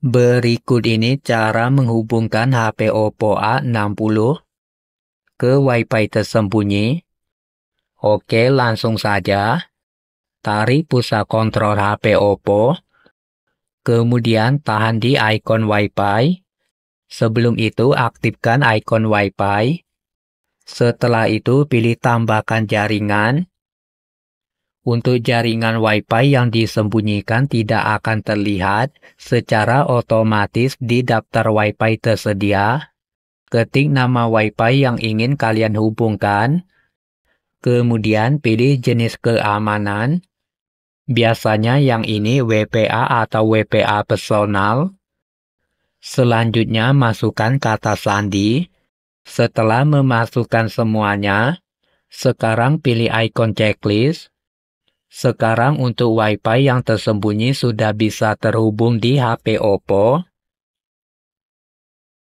Berikut ini cara menghubungkan HP Oppo A60 ke WiFi tersembunyi. Oke, langsung saja. Tarik pusat kontrol HP Oppo. Kemudian tahan di ikon WiFi. Sebelum itu, aktifkan ikon WiFi. Setelah itu, pilih tambahkan jaringan untuk jaringan Wi-Fi yang disembunyikan tidak akan terlihat secara otomatis di daftar Wi-Fi tersedia. Ketik nama Wi-Fi yang ingin kalian hubungkan, kemudian pilih jenis keamanan. Biasanya yang ini WPA atau WPA personal. Selanjutnya masukkan kata sandi. Setelah memasukkan semuanya, sekarang pilih ikon checklist. Sekarang untuk Wi-Fi yang tersembunyi sudah bisa terhubung di HP Oppo,